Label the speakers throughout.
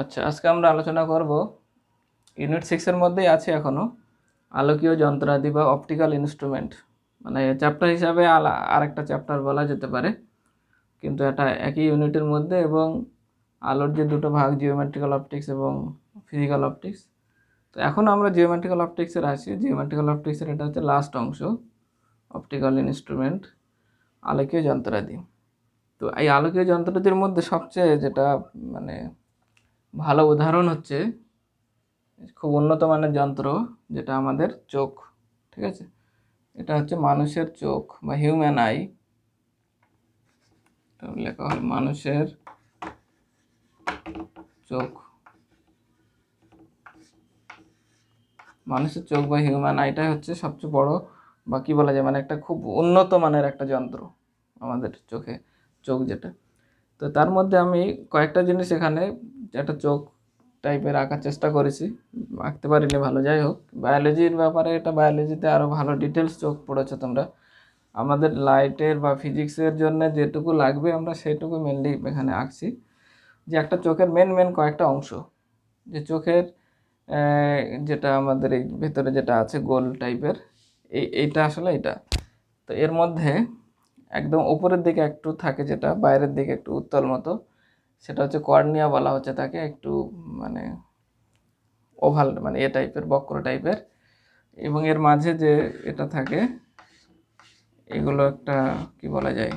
Speaker 1: আচ্ছা আজকে আমরা আলোচনা করব ইউনিট সিক্সের মধ্যেই আছে এখনও আলোকীয় যন্ত্রাদি বা অপটিক্যাল ইনস্ট্রুমেন্ট মানে চ্যাপ্টার হিসাবে আলা আরেকটা চ্যাপ্টার বলা যেতে পারে কিন্তু এটা একই ইউনিটের মধ্যে এবং আলোর যে দুটো ভাগ জিওমেট্রিক্যাল অপটিক্স এবং ফিজিক্যাল অপটিক্স তো এখন আমরা জিওমেট্রিক্যাল অপটিক্সের আসি জিওমেট্রিক্যাল অপটিক্সের এটা হচ্ছে লাস্ট অংশ অপটিক্যাল ইনস্ট্রুমেন্ট আলোকীয় যন্ত্রাদি তো এই আলোকীয় যন্ত্রাদির মধ্যে সবচেয়ে যেটা মানে ভালো উদাহরণ হচ্ছে খুব উন্নত মানের যন্ত্র যেটা আমাদের চোখ ঠিক আছে এটা হচ্ছে মানুষের চোখ বা হিউম্যান আই লেখা হয় মানুষের চোখ মানুষের চোখ বা হিউম্যান আইটাই হচ্ছে সবচেয়ে বড় বা কী বলা যায় মানে একটা খুব উন্নত মানের একটা যন্ত্র আমাদের চোখে চোখ যেটা তো তার মধ্যে আমি কয়েকটা জিনিস এখানে একটা চোখ টাইপের আঁকার চেষ্টা করেছি আঁকতে পারিনি ভালো যাই হোক বায়োলজির ব্যাপারে এটা বায়োলজিতে আরও ভালো ডিটেলস চোখ পড়েছো তোমরা আমাদের লাইটের বা ফিজিক্সের জন্য যেটুকু লাগবে আমরা সেটুকু মেনলি এখানে আঁকছি যে একটা চোখের মেন মেন কয়েকটা অংশ যে চোখের যেটা আমাদের এই ভেতরে যেটা আছে গোল টাইপের এই এইটা আসলে এটা তো এর মধ্যে একদম ওপরের দিকে একটু থাকে যেটা বাইরের দিকে একটু উত্তল মতো সেটা হচ্ছে কর্নিয়া বলা হচ্ছে তাকে একটু মানে ওভাল মানে এ টাইপের বক্র টাইপের এবং এর মাঝে যে এটা থাকে এগুলো একটা কি বলা যায়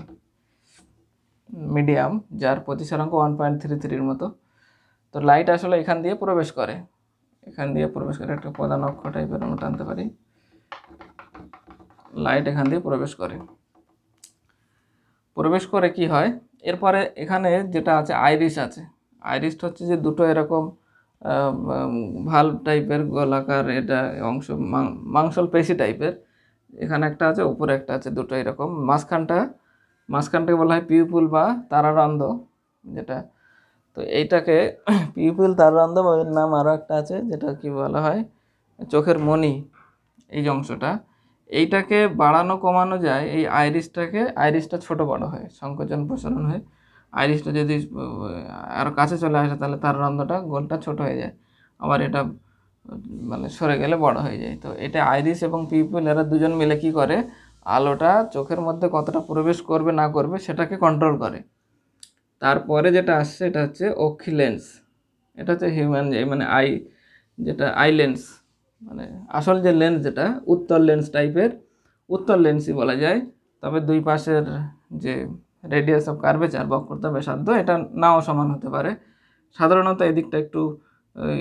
Speaker 1: মিডিয়াম যার প্রতিসারাঙ্ক ওয়ান পয়েন্ট থ্রি থ্রির মতো তো লাইট আসলে এখান দিয়ে প্রবেশ করে এখান দিয়ে প্রবেশ করে একটা প্রধান অক্ষ টাইপের আমরা টানতে পারি লাইট এখান দিয়ে প্রবেশ করে প্রবেশ করে কি হয় এরপরে এখানে যেটা আছে আইরিস আছে আইরিশ হচ্ছে যে দুটো এরকম ভাল টাইপের গোলাকার এটা অংশ মাংসল পেশি টাইপের এখানে একটা আছে উপরে একটা আছে দুটো এরকম মাঝখানটা মাঝখানটাকে বলা হয় পিউপুল বা তারারন্ধ যেটা তো এইটাকে পিউপুল তারারন্ধ নাম আরও একটা আছে যেটা কি বলা হয় চোখের মণি এই অংশটা এইটাকে বাড়ানো কমানো যায় এই আইরিসটাকে আইরিসটা ছোট বড় হয় সংকোচন প্রসারণ হয় আইরিসটা যদি আরও কাছে চলে আসে তাহলে তার রন্ধটা গোলটা ছোট হয়ে যায় আবার এটা মানে সরে গেলে বড় হয়ে যায় তো এটা আইরিস এবং পিপল এরা দুজন মিলে কি করে আলোটা চোখের মধ্যে কতটা প্রবেশ করবে না করবে সেটাকে কন্ট্রোল করে তারপরে যেটা আসছে এটা হচ্ছে অক্ষি লেন্স এটা হচ্ছে হিউম্যান মানে আই যেটা আই লেন্স মানে আসল যে লেন্স যেটা উত্তর লেন্স টাইপের উত্তর লেন্সই বলা যায় তবে দুই পাশের যে রেডিয়াস অফ কার্ভেচার বক্রতা ব্যাসার্ধ এটা নাও সমান হতে পারে সাধারণত এদিকটা একটু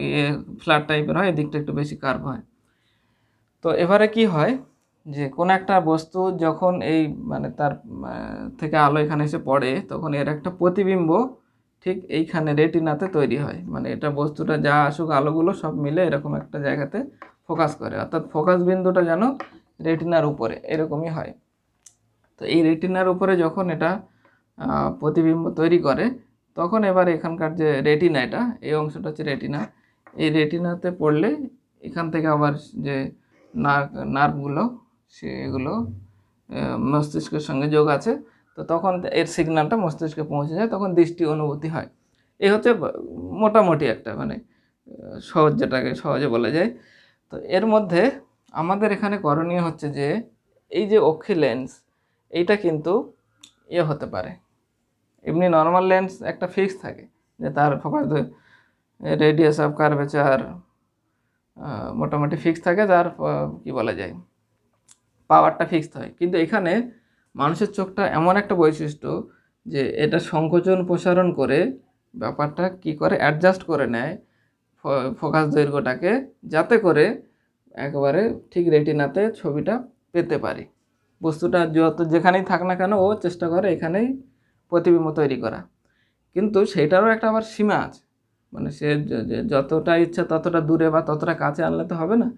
Speaker 1: ইয়ে ফ্ল্যাট টাইপের হয় এদিকটা একটু বেশি কার্ভ হয় তো এবারে কি হয় যে কোনো একটা বস্তু যখন এই মানে তার থেকে আলো এখানে এসে পড়ে তখন এর একটা প্রতিবিম্ব ঠিক এইখানে রেটিনাতে তৈরি হয় মানে এটা বস্তুটা যা আসুক আলোগুলো সব মিলে এরকম একটা জায়গাতে ফোকাস করে অর্থাৎ ফোকাস বিন্দুটা যেন রেটিনার উপরে এরকমই হয় তো এই রেটিনার উপরে যখন এটা প্রতিবিম্ব তৈরি করে তখন এবার এখানকার যে রেটিনা এটা এই অংশটা হচ্ছে রেটিনা এই রেটিনাতে পড়লে এখান থেকে আবার যে নার্ভ নার্ভগুলো সেগুলো মস্তিষ্কের সঙ্গে যোগ আছে তো তখন এর সিগন্যালটা মস্তিষ্কে পৌঁছে যায় তখন দৃষ্টি অনুভূতি হয় এ হচ্ছে মোটামুটি একটা মানে সহজ যেটাকে সহজে বলা যায় তো এর মধ্যে আমাদের এখানে করণীয় হচ্ছে যে এই যে অক্ষি লেন্স এইটা কিন্তু ইয়ে হতে পারে এমনি নর্মাল লেন্স একটা ফিক্স থাকে যে তার ফোকাস রেডিয়াস অফ কার্ভেচার মোটামুটি ফিক্স থাকে তার কি বলা যায় পাওয়ারটা ফিক্সড হয় কিন্তু এখানে মানুষের চোখটা এমন একটা বৈশিষ্ট্য যে এটা সংকোচন প্রসারণ করে ব্যাপারটা কি করে অ্যাডজাস্ট করে নেয় ফোকাস দৈর্ঘ্যটাকে যাতে করে একেবারে ঠিক রেটিনাতে ছবিটা পেতে পারি বস্তুটা যত যেখানেই থাক না কেন ও চেষ্টা করে এখানেই প্রতিবিম্ব তৈরি করা কিন্তু সেটারও একটা আবার সীমা আছে মানে সে যতটা ইচ্ছা ততটা দূরে বা ততটা কাছে আনলে তো হবে না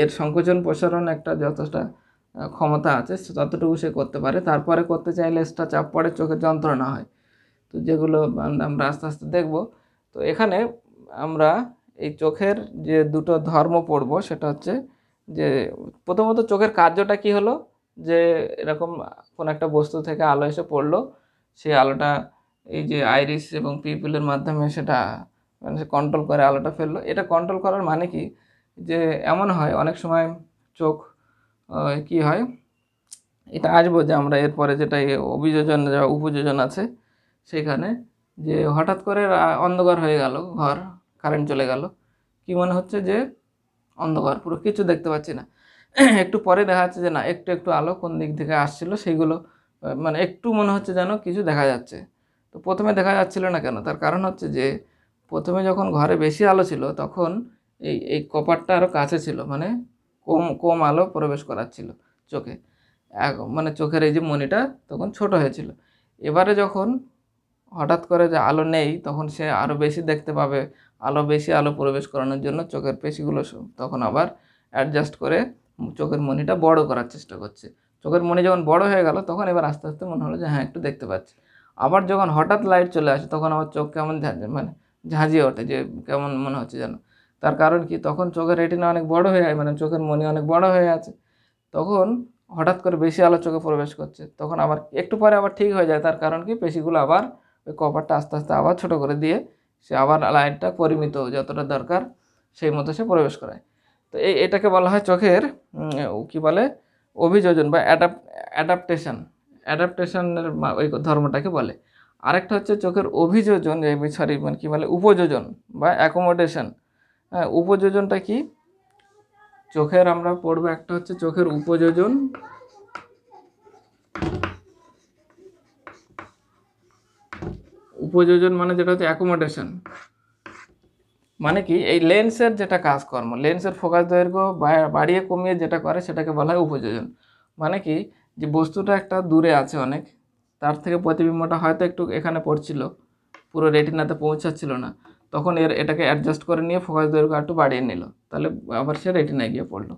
Speaker 1: এর সংকোচন প্রসারণ একটা যতটা ক্ষমতা আছে ততটুকু সে করতে পারে তারপরে করতে চাইলে এক্সট্রা চাপ পড়ে চোখের যন্ত্রণা হয় তো যেগুলো আমরা আস্তে আস্তে দেখব তো এখানে আমরা এই চোখের যে দুটো ধর্ম পড়ব সেটা হচ্ছে যে প্রথমত চোখের কার্যটা কি হলো যে এরকম কোনো একটা বস্তু থেকে আলো এসে পড়লো সেই আলোটা এই যে আইরিস এবং পিপিলের মাধ্যমে সেটা মানে সে কন্ট্রোল করে আলোটা ফেললো এটা কন্ট্রোল করার মানে কি যে এমন হয় অনেক সময় চোখ কি হয় এটা আসবো যে আমরা এরপরে যেটা অভিযোজন যা উপযোজন আছে সেখানে যে হঠাৎ করে অন্ধকার হয়ে গেল ঘর কারেন্ট চলে গেল কি মনে হচ্ছে যে অন্ধকার পুরো কিছু দেখতে পাচ্ছি না একটু পরে দেখা যাচ্ছে যে না একটু একটু আলো কোন দিক থেকে আসছিল সেইগুলো মানে একটু মনে হচ্ছে যেন কিছু দেখা যাচ্ছে তো প্রথমে দেখা যাচ্ছিল না কেন তার কারণ হচ্ছে যে প্রথমে যখন ঘরে বেশি আলো ছিল তখন এই এই কপারটা আরও কাছে ছিল মানে কম কম আলো প্রবেশ করাচ্ছিল চোখে মানে চোখের এই যে মনিটা তখন ছোট হয়েছিল এবারে যখন হঠাৎ করে যে আলো নেই তখন সে আরও বেশি দেখতে পাবে আলো বেশি আলো প্রবেশ করানোর জন্য চোখের পেশিগুলো তখন আবার অ্যাডজাস্ট করে চোখের মনিটা বড় করার চেষ্টা করছে চোখের মনি যখন বড় হয়ে গেল তখন এবার আস্তে আস্তে মনে হলো যে হ্যাঁ একটু দেখতে পাচ্ছি আবার যখন হঠাৎ লাইট চলে আসে তখন আমার চোখ কেমন মানে ঝাঁঝিয়ে ওঠে যে কেমন মনে হচ্ছে যেন তার কারণ কি তখন চোখের রেটিনা অনেক বড় হয়ে যায় মানে চোখের মনি অনেক বড় হয়ে আছে তখন হঠাৎ করে বেশি আলো চোখে প্রবেশ করছে তখন আবার একটু পরে আবার ঠিক হয়ে যায় তার কারণ কি পেশিগুলো আবার ওই কপারটা আস্তে আস্তে আবার ছোটো করে দিয়ে সে আবার লাইনটা পরিমিত যতটা দরকার সেই মতো সে প্রবেশ করায় তো এই এটাকে বলা হয় চোখের কি বলে অভিযোজন বা অ্যাডাপ অ্যাডাপ্টেশন অ্যাডাপ্টেশনের ওই ধর্মটাকে বলে আরেকটা হচ্ছে চোখের অভিযোজন সরি মানে কী বলে উপযোজন বা অ্যাকোমোডেশন হ্যাঁ উপযোজনটা কি চোখের আমরা পড়বো একটা হচ্ছে চোখের উপযোজন উপযোজন মানে যেটা হচ্ছে অ্যাকোমোডেশন মানে কি এই লেন্সের যেটা কাজকর্ম লেন্সের ফোকাস দৈর্ঘ্য বাড়িয়ে কমিয়ে যেটা করে সেটাকে বলা হয় উপযোজন মানে কি যে বস্তুটা একটা দূরে আছে অনেক তার থেকে প্রতিবিম্বটা হয়তো একটু এখানে পড়ছিল পুরো রেটিনাতে পৌঁছাচ্ছিল না তখন এর এটাকে অ্যাডজাস্ট করে নিয়ে ফোকাস দৈর্ঘ্য একটু বাড়িয়ে নিল তাহলে আবার সে রেটিনায় গিয়ে পড়লো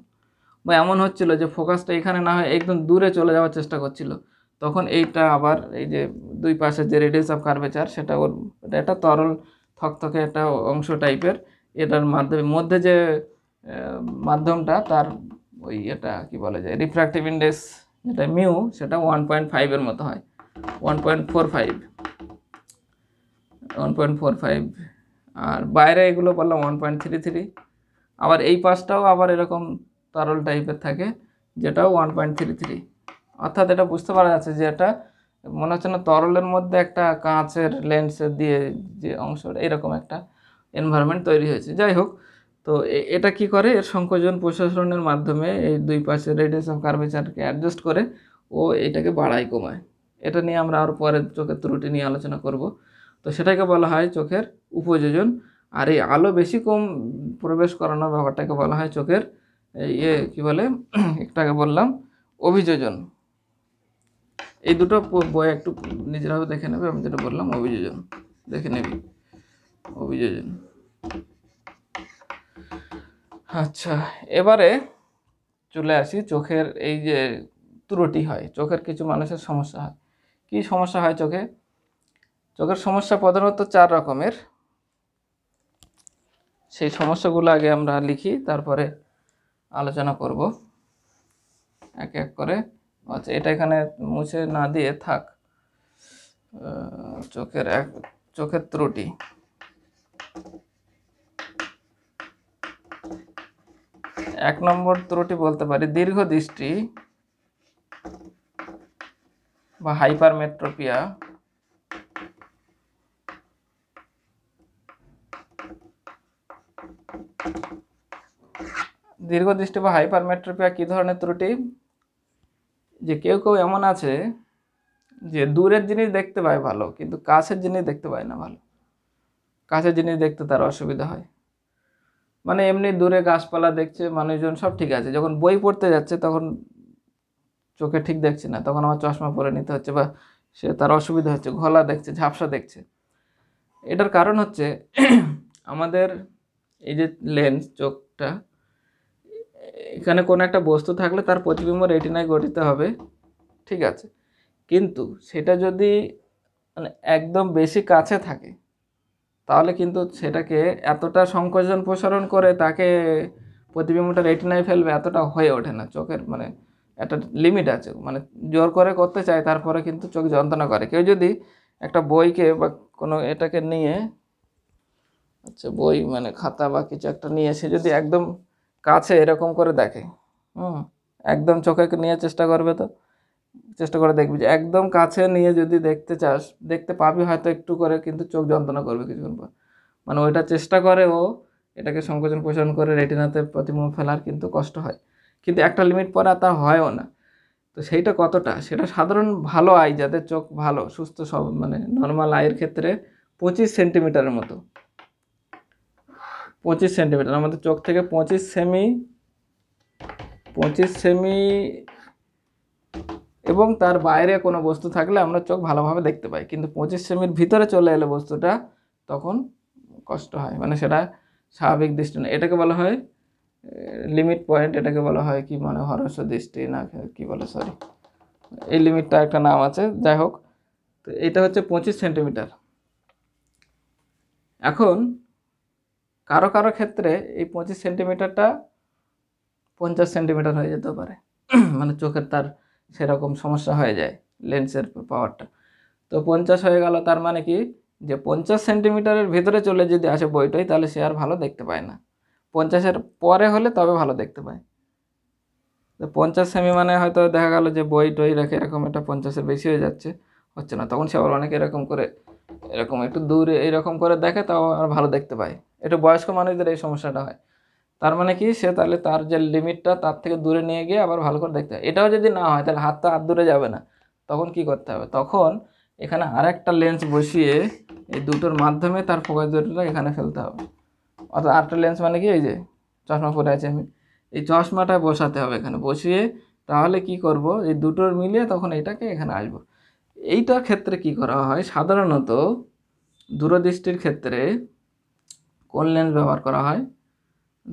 Speaker 1: বা এমন হচ্ছিল যে ফোকাসটা এখানে না হয় একদম দূরে চলে যাওয়ার চেষ্টা করছিলো তখন এইটা আবার এই যে দুই পাশে যে রেডিয়াস অফ কার্ভেচার সেটা ওর একটা তরল থকথকে একটা অংশ টাইপের এটার মাধ্যমে মধ্যে যে মাধ্যমটা তার ওই এটা কি বলে যায় রিফ্র্যাক্টিভ ইন্ডেক্স যেটা মিউ সেটা ওয়ান পয়েন্ট ফাইভের মতো হয় one point four five one point four five আর বাইরে এগুলো বললাম ওয়ান পয়েন্ট থ্রি থ্রি আবার এই পাশটাও আবার এরকম তরল টাইপের থাকে যেটাও ওয়ান পয়েন্ট থ্রি থ্রি অর্থাৎ এটা বুঝতে পারা যাচ্ছে যে এটা মনে হচ্ছে না তরলের মধ্যে একটা কাঁচের লেন্সের দিয়ে যে অংশ এরকম একটা এনভায়রনমেন্ট তৈরি হয়েছে যাই হোক তো এটা কি করে এর সংকোচন প্রশাসনের মাধ্যমে এই দুই পাশে রেডিয়াস অফ কার্বেচারকে অ্যাডজাস্ট করে
Speaker 2: ও এটাকে বাড়ায়
Speaker 1: কমায় এটা নিয়ে আমরা আরও পরের চোখের ত্রুটি নিয়ে আলোচনা করব তো সেটাকে বলা হয় চোখের উপযোজন আর এই আলো বেশি কম প্রবেশ করানোর ব্যাপারটাকে বলা হয় চোখের ইয়ে কী বলে একটাকে বললাম অভিযোজন এই দুটো বই একটু নিজেরাও দেখে নেবে আমি যেটা বললাম অভিযোজন দেখে নেবি অভিযোজন আচ্ছা এবারে চলে আসি চোখের এই যে ত্রুটি হয় চোখের কিছু মানুষের সমস্যা হয় কি সমস্যা হয় চোখে চোখের সমস্যা প্রধানত চার রকমের সেই সমস্যাগুলো আগে আমরা লিখি তারপরে আলোচনা করব এক এক করে আচ্ছা এটা এখানে মুছে না দিয়ে থাক চোখের এক চোখের ত্রুটি এক নম্বর ত্রুটি বলতে পারি দীর্ঘ দৃষ্টি বা হাইপারমেট্রোপিয়া দীর্ঘ দৃষ্টি বা হাইপারমেট্রোপিয়া কী ধরনের ত্রুটি যে কেউ কেউ এমন আছে যে দূরের জিনিস দেখতে পায় ভালো কিন্তু কাছের জিনিস দেখতে পায় না ভালো কাছের জিনিস দেখতে তার অসুবিধা হয় মানে এমনি দূরে গাছপালা দেখছে মানুষজন সব ঠিক আছে যখন বই পড়তে যাচ্ছে তখন চোখে ঠিক দেখছে না তখন আমার চশমা পরে নিতে হচ্ছে বা সে তার অসুবিধা হচ্ছে ঘলা দেখছে ঝাপসা দেখছে এটার কারণ হচ্ছে আমাদের এই যে লেন্স চোখটা এখানে কোনো একটা বস্তু থাকলে তার প্রতিবিম্ব রেটিনায় গঠিত হবে ঠিক আছে কিন্তু সেটা যদি মানে একদম বেশি কাছে থাকে তাহলে কিন্তু সেটাকে এতটা সংকোচন প্রসারণ করে তাকে প্রতিবিম্বটা রেটিনায় ফেলবে এতটা হয়ে ওঠে না চোখের মানে একটা লিমিট আছে মানে জোর করে করতে চায় তারপরে কিন্তু চোখ যন্ত্রণা করে কেউ যদি একটা বইকে বা কোনো এটাকে নিয়ে আচ্ছা বই মানে খাতা বা কিছু একটা নিয়ে সে যদি একদম কাছে এরকম করে দেখে হুম একদম চোখে নিয়ে চেষ্টা করবে তো চেষ্টা করে দেখবি যে একদম কাছে নিয়ে যদি দেখতে চাস দেখতে পাবি হয়তো একটু করে কিন্তু চোখ যন্ত্রণা করবে কিছুক্ষণ পর মানে ওইটা চেষ্টা করে ও এটাকে সংকোচন পোষণ করে রেটিনাতে প্রতিমুখ ফেলার কিন্তু কষ্ট হয় কিন্তু একটা লিমিট পরে তা হয়ও না তো সেইটা কতটা সেটা সাধারণ ভালো আই যাদের চোখ ভালো সুস্থ সব মানে নর্মাল আয়ের ক্ষেত্রে পঁচিশ সেন্টিমিটারের মতো পঁচিশ সেন্টিমিটার আমাদের চোখ থেকে পঁচিশ সেমি পঁচিশ সেমি এবং তার বাইরে কোনো বস্তু থাকলে আমরা চোখ ভালোভাবে দেখতে পাই কিন্তু পঁচিশ সেমির ভিতরে চলে এলে বস্তুটা তখন কষ্ট হয় মানে সেটা স্বাভাবিক দৃষ্টি না এটাকে বলা হয় লিমিট পয়েন্ট এটাকে বলা হয় কি মানে হরস্য দৃষ্টি না কি বলে সরি এই লিমিটটা একটা নাম আছে যাই হোক তো এটা হচ্ছে পঁচিশ সেন্টিমিটার এখন কারো কারো ক্ষেত্রে এই পঁচিশ সেন্টিমিটারটা পঞ্চাশ সেন্টিমিটার হয়ে যেতে পারে মানে চোখের তার সেরকম সমস্যা হয়ে যায় লেন্সের পাওয়ারটা তো পঞ্চাশ হয়ে গেল তার মানে কি যে পঞ্চাশ সেন্টিমিটারের ভিতরে চলে যদি আসে বইটাই তাহলে সে আর ভালো দেখতে পায় না পঞ্চাশের পরে হলে তবে ভালো দেখতে পায় তো পঞ্চাশ সেমি মানে হয়তো দেখা গেল যে বই টই রেখে এরকম একটা পঞ্চাশের বেশি হয়ে যাচ্ছে হচ্ছে না তখন সে আবার অনেক এরকম করে এরকম একটু দূরে এরকম করে দেখে তাও আর ভালো দেখতে পায় একটু বয়স্ক মানুষদের এই সমস্যাটা হয় তার মানে কি সে তাহলে তার যে লিমিটটা তার থেকে দূরে নিয়ে গিয়ে আবার ভালো করে দেখতে হয় এটাও যদি না হয় তাহলে হাতটা আর দূরে যাবে না তখন কি করতে হবে তখন এখানে আরেকটা লেন্স বসিয়ে এই দুটোর মাধ্যমে তার ফোকাস দুটোটা এখানে ফেলতে হবে অর্থাৎ আরেকটা লেন্স মানে কি এই যে চশমা পরে আছি আমি এই চশমাটা বসাতে হবে এখানে বসিয়ে তাহলে কি করব এই দুটোর মিলিয়ে তখন এটাকে এখানে আসবো এইটা ক্ষেত্রে কি করা হয় সাধারণত দূরদৃষ্টির ক্ষেত্রে কোন লেন্স ব্যবহার করা হয়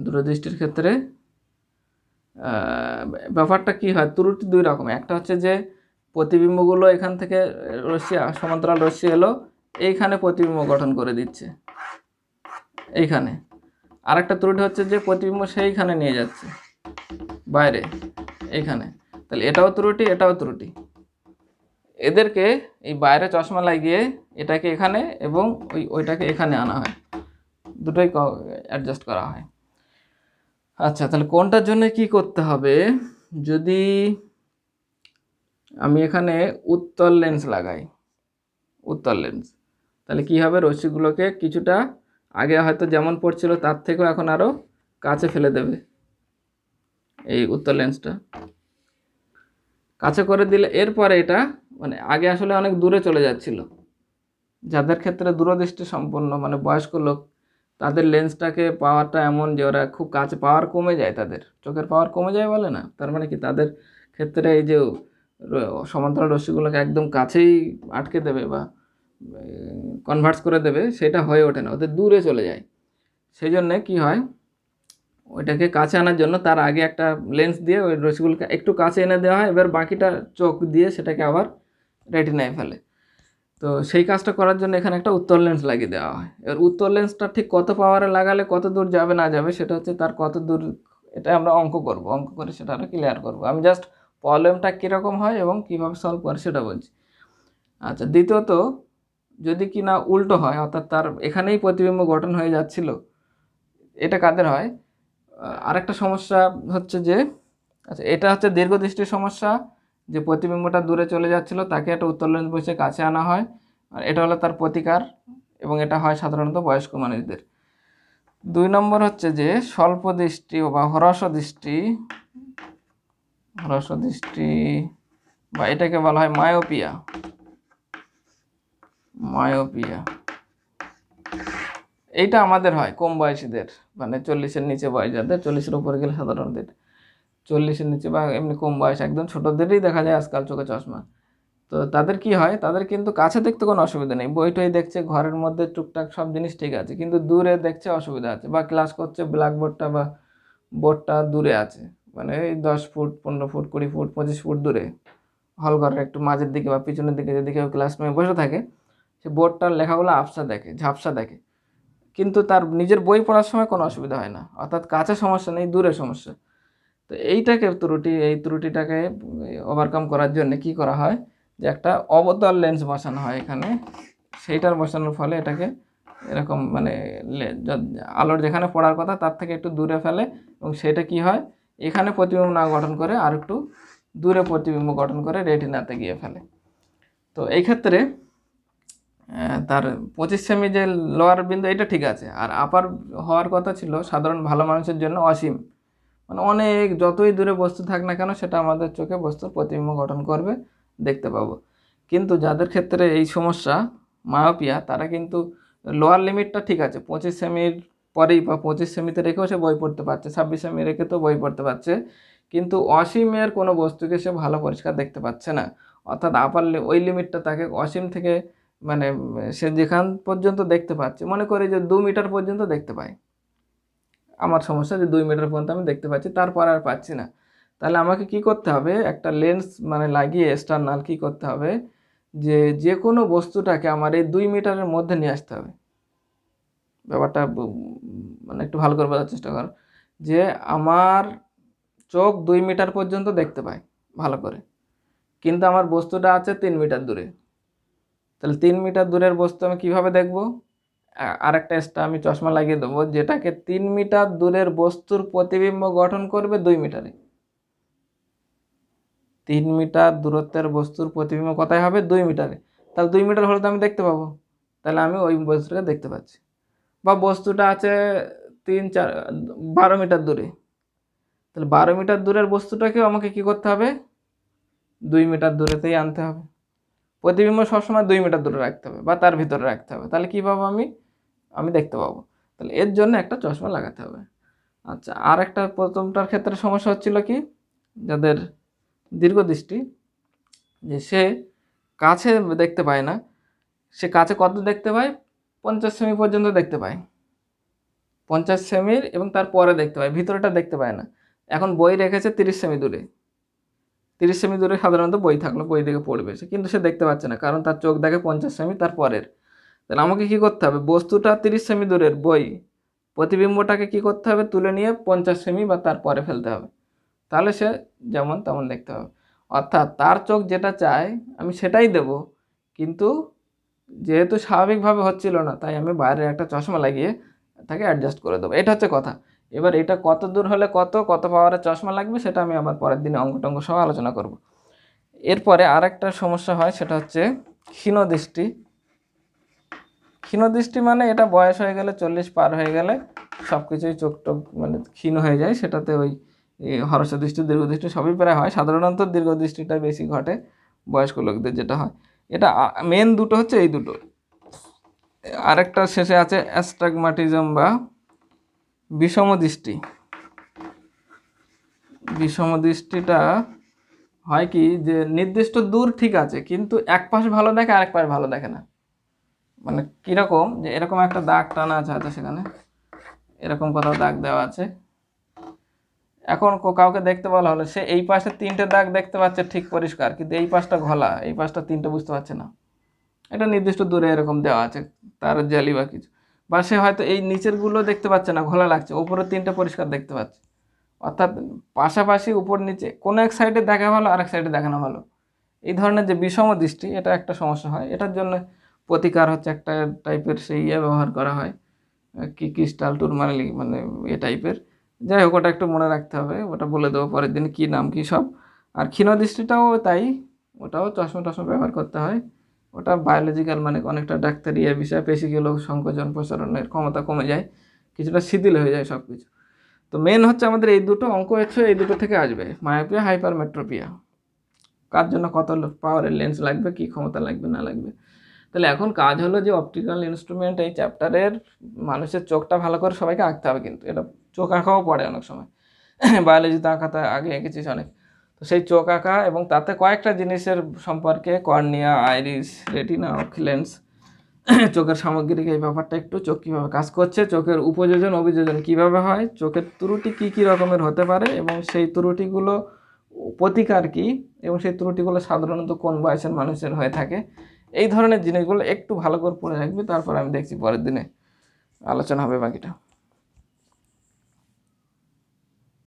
Speaker 1: দূরদৃষ্টির ক্ষেত্রে ব্যাপারটা কি হয় ত্রুটি দুই রকম একটা হচ্ছে যে প্রতিবিম্বগুলো এখান থেকে রশিয়া সমান্তরাল রশ্মি এলো এইখানে প্রতিবিম্ব গঠন করে দিচ্ছে এইখানে আরেকটা ত্রুটি হচ্ছে যে প্রতিবিম্ব সেইখানে নিয়ে যাচ্ছে বাইরে এইখানে তাহলে এটাও ত্রুটি এটাও ত্রুটি এদেরকে এই বাইরে চশমা লাগিয়ে এটাকে এখানে এবং ওই ওইটাকে এখানে আনা হয় দুটোই অ্যাডজাস্ট করা হয় আচ্ছা তাহলে কোনটার জন্য কি করতে হবে যদি আমি এখানে উত্তল লেন্স লাগাই উত্তল লেন্স তাহলে কি হবে রশ্মিগুলোকে কিছুটা আগে হয়তো যেমন পড়ছিল তার থেকেও এখন আরও কাছে ফেলে দেবে এই উত্তর লেন্সটা কাছে করে দিলে এরপরে এটা মানে আগে আসলে অনেক দূরে চলে যাচ্ছিল যাদের ক্ষেত্রে দূরদৃষ্টি সম্পন্ন মানে বয়স্ক লোক তাদের লেন্সটাকে পাওয়ারটা এমন যে ওরা খুব কাছে পাওয়ার কমে যায় তাদের চোখের পাওয়ার কমে যায় বলে না তার মানে কি তাদের ক্ষেত্রে এই যে সমান্তরাল রশ্মিগুলোকে একদম কাছেই আটকে দেবে বা কনভার্স করে দেবে সেটা হয়ে ওঠে না ওদের দূরে চলে যায় সেই জন্যে কী হয় ওইটাকে কাছে আনার জন্য তার আগে একটা লেন্স দিয়ে ওই রসিগুলকে একটু কাছে এনে দেওয়া হয় এবার বাকিটা চোখ দিয়ে সেটাকে আবার রেটিনায় ফেলে তো সেই কাজটা করার জন্য এখানে একটা উত্তর লেন্স লাগিয়ে দেওয়া হয় এবার উত্তর লেন্সটা ঠিক কত পাওয়ারে লাগালে কত দূর যাবে না যাবে সেটা হচ্ছে তার কত দূর এটা আমরা অঙ্ক করব অঙ্ক করে সেটা আমরা ক্লিয়ার করব আমি জাস্ট প্রবলেমটা কীরকম হয় এবং কীভাবে সলভ করে সেটা বলছি আচ্ছা দ্বিতীয়ত যদি কি না উল্টো হয় অর্থাৎ তার এখানেই প্রতিবিম্ব গঠন হয়ে যাচ্ছিল এটা কাদের হয় আরেকটা সমস্যা হচ্ছে যে আচ্ছা এটা হচ্ছে দীর্ঘদৃষ্টির সমস্যা যে প্রতিবিম্বটা দূরে চলে যাচ্ছিল তাকে একটা উত্তর লেন্স বসে কাছে আনা হয় আর এটা হলো তার প্রতিকার এবং এটা হয় সাধারণত বয়স্ক মানুষদের দুই নম্বর হচ্ছে যে স্বল্প দৃষ্টি বা হ্রস দৃষ্টি হ্রস দৃষ্টি বা এটাকে বলা হয় মায়োপিয়া মায়োপিয়া এইটা আমাদের হয় কম বয়সীদের মানে চল্লিশের নিচে বয়স যাদের চল্লিশের উপরে গেলে সাধারণত চল্লিশের নিচে বা এমনি কম বয়স একদম ছোটোদেরই দেখা যায় আজকাল চোখে চশমা তো তাদের কি হয় তাদের কিন্তু কাছে দেখতে কোনো অসুবিধা নেই বইটাই দেখছে ঘরের মধ্যে টুকটাক সব জিনিস ঠিক আছে কিন্তু দূরে দেখছে অসুবিধা আছে বা ক্লাস করছে ব্ল্যাকবোর্ডটা বা বোর্ডটা দূরে আছে মানে এই দশ ফুট পনেরো ফুট কুড়ি ফুট পঁচিশ ফুট দূরে হল ঘরের একটু মাঝের দিকে বা পিছনের দিকে যদি কেউ ক্লাসরুমে বসে থাকে সে বোর্ডটার লেখাগুলো আফসা দেখে ঝাপসা দেখে কিন্তু তার নিজের বই পড়ার সময় কোনো অসুবিধা হয় না অর্থাৎ কাছে সমস্যা নেই দূরে সমস্যা তো এইটাকে ত্রুটি এই ত্রুটিটাকে ওভারকাম করার জন্য কি করা হয় যে একটা অবতল লেন্স বসানো হয় এখানে সেইটার বসানোর ফলে এটাকে এরকম মানে আলোর যেখানে পড়ার কথা তার থেকে একটু দূরে ফেলে এবং সেটা কি হয় এখানে প্রতিবিম্ব না গঠন করে আর একটু দূরে প্রতিবিম্ব গঠন করে রেটিনাতে গিয়ে ফেলে তো এই ক্ষেত্রে তার পঁচিশ সেমি যে লোয়ার বিন্দু এটা ঠিক আছে আর আপার হওয়ার কথা ছিল সাধারণ ভালো মানুষের জন্য অসীম মানে অনেক যতই দূরে বস্তু থাক না কেন সেটা আমাদের চোখে বস্তুর প্রতিবিম্ব গঠন করবে দেখতে পাবো কিন্তু যাদের ক্ষেত্রে এই সমস্যা মায়োপিয়া তারা কিন্তু লোয়ার লিমিটটা ঠিক আছে পঁচিশ সেমির পরেই বা পঁচিশ সেমিতে রেখেও সে বই পড়তে পারছে ছাব্বিশ সেমি রেখে তো বই পড়তে পারছে কিন্তু অসীমের কোনো বস্তুকে সে ভালো পরিষ্কার দেখতে পাচ্ছে না অর্থাৎ আপার ওই লিমিটটা তাকে অসীম থেকে মানে সে যেখান পর্যন্ত দেখতে পাচ্ছে মনে করি যে দু মিটার পর্যন্ত দেখতে পাই আমার সমস্যা যে দুই মিটার পর্যন্ত আমি দেখতে পাচ্ছি তারপর আর পাচ্ছি না তাহলে আমাকে কি করতে হবে একটা লেন্স মানে লাগিয়ে এক্সটার্নাল কি করতে হবে যে যে কোনো বস্তুটাকে আমার এই দুই মিটারের মধ্যে নিয়ে আসতে হবে ব্যাপারটা মানে একটু ভালো করে বোঝার চেষ্টা কর যে আমার চোখ দুই মিটার পর্যন্ত দেখতে পায় ভালো করে কিন্তু আমার বস্তুটা আছে তিন মিটার দূরে তাহলে তিন মিটার দূরের বস্তু আমি কীভাবে দেখব আরেকটা স্টা আমি চশমা লাগিয়ে দেবো যেটাকে তিন মিটার দূরের বস্তুর প্রতিবিম্ব গঠন করবে দুই মিটারে তিন মিটার দূরত্বের বস্তুর প্রতিবিম্ব কোথায় হবে দুই মিটারে তাহলে দুই মিটার হলে তো আমি দেখতে পাবো তাহলে আমি ওই বস্তুটা দেখতে পাচ্ছি বা বস্তুটা আছে তিন চার বারো মিটার দূরে তাহলে বারো মিটার দূরের বস্তুটাকেও আমাকে কি করতে হবে দুই মিটার দূরেতেই আনতে হবে প্রতিবিম্ব সবসময় দুই মিটার দূরে রাখতে হবে বা তার ভিতরে রাখতে হবে তাহলে কী পাবো আমি আমি দেখতে পাবো তাহলে এর জন্য একটা চশমা লাগাতে হবে আচ্ছা আর একটা প্রথমটার ক্ষেত্রে সমস্যা হচ্ছিল কি যাদের দীর্ঘদৃষ্টি যে সে কাছে দেখতে পায় না সে কাছে কত দেখতে পায় পঞ্চাশ সেমি পর্যন্ত দেখতে পায় পঞ্চাশ সেমির এবং তারপরে দেখতে পায় ভিতরেটা দেখতে পায় না এখন বই রেখেছে তিরিশ সেমি দূরে তিরিশ সেমি দূরে সাধারণত বই থাকলো বই থেকে পড়বে সে কিন্তু সে দেখতে পাচ্ছে না কারণ তার চোখ দেখে পঞ্চাশ সেমি তার পরের তাহলে আমাকে কি করতে হবে বস্তুটা তিরিশ সেমি দূরের বই প্রতিবিম্বটাকে কি করতে হবে তুলে নিয়ে পঞ্চাশ সেমি বা তার পরে ফেলতে হবে তাহলে সে যেমন তেমন দেখতে হবে অর্থাৎ তার চোখ যেটা চায় আমি সেটাই দেব কিন্তু যেহেতু স্বাভাবিকভাবে হচ্ছিল না তাই আমি বাইরে একটা চশমা লাগিয়ে তাকে অ্যাডজাস্ট করে দেবো এটা হচ্ছে কথা এবার এটা কত দূর হলে কত কত পাওয়ারের চশমা লাগবে সেটা আমি আবার পরের দিনে অঙ্গ টঙ্গ সহ আলোচনা করব এরপরে আরেকটা সমস্যা হয় সেটা হচ্ছে ক্ষীণদৃষ্টি ক্ষীণদৃষ্টি মানে এটা বয়স হয়ে গেলে চল্লিশ পার হয়ে গেলে সব কিছুই চোখ টোক মানে ক্ষীণ হয়ে যায় সেটাতে ওই হরস দৃষ্টি দীর্ঘদৃষ্টি সবই প্রায় হয় সাধারণত দীর্ঘদৃষ্টিটা বেশি ঘটে বয়স্ক লোকদের যেটা হয় এটা মেন দুটো হচ্ছে এই দুটো আরেকটা শেষে আছে অ্যাস্ট্রাগমাটিজম বা বিষম দৃষ্টি বিষম দৃষ্টিটা হয় কি যে নির্দিষ্ট দূর ঠিক আছে কিন্তু এক পাশ ভালো দেখে আরেক পাশ ভালো দেখে না মানে কীরকম যে এরকম একটা দাগ টানা আছে হয়তো সেখানে এরকম কোথাও দাগ দেওয়া আছে এখন কাউকে দেখতে বলা হলো সে এই পাশে তিনটে দাগ দেখতে পাচ্ছে ঠিক পরিষ্কার কিন্তু এই পাশটা ঘলা এই পাশটা তিনটে বুঝতে পারছে না এটা নির্দিষ্ট দূরে এরকম দেওয়া আছে তার জালি বা কিছু বা সে হয়তো এই গুলো দেখতে পাচ্ছে না ঘোলা লাগছে উপরের তিনটা পরিষ্কার দেখতে পাচ্ছে অর্থাৎ পাশাপাশি উপর নিচে কোনো এক সাইডে দেখা ভালো আরেক সাইডে দেখানো ভালো এই ধরনের যে বিষম দৃষ্টি এটা একটা সমস্যা হয় এটার জন্য প্রতিকার হচ্ছে একটা টাইপের সেই ইয়ে ব্যবহার করা হয় কি ক্রিস্টাল টুরমালি মানে এ টাইপের যাই হোক ওটা একটু মনে রাখতে হবে ওটা বলে দেবো পরের দিন কী নাম কী সব আর ক্ষীণ দৃষ্টিটাও তাই ওটাও চশমা টশমা ব্যবহার করতে হয় ওটা বায়োলজিক্যাল মানে অনেকটা ডাক্তারি বিষয় বিষয়ে পেশিগুলো সংকোচন প্রসারণের ক্ষমতা কমে যায় কিছুটা শিথিল হয়ে যায় সব কিছু তো মেন হচ্ছে আমাদের এই দুটো অঙ্ক একশো এই দুটো থেকে আসবে মায়োপিয়া হাইপারমেট্রোপিয়া কার জন্য কত পাওয়ারের লেন্স লাগবে কি ক্ষমতা লাগবে না লাগবে তাহলে এখন কাজ হলো যে অপটিক্যাল ইনস্ট্রুমেন্ট এই চ্যাপ্টারের মানুষের চোখটা ভালো করে সবাইকে আঁকতে হবে কিন্তু এটা চোখ আঁকাও পড়ে অনেক সময় বায়োলজিতে আঁকাতে আগে এঁকেছিস অনেক তো সেই চোখ আঁকা এবং তাতে কয়েকটা জিনিসের সম্পর্কে কর্নিয়া আইরিস রেটিনা অক্সিলেন্স চোখের সামগ্রিক এই ব্যাপারটা একটু চোখ কীভাবে কাজ করছে চোখের উপযোজন অভিযোজন কিভাবে হয় চোখের ত্রুটি কি কি রকমের হতে পারে এবং সেই ত্রুটিগুলো প্রতিকার কী এবং সেই ত্রুটিগুলো সাধারণত কোন বয়সের মানুষের হয়ে থাকে এই ধরনের জিনিসগুলো একটু ভালো করে পড়ে রাখবি তারপর আমি দেখছি পরের দিনে আলোচনা হবে বাকিটা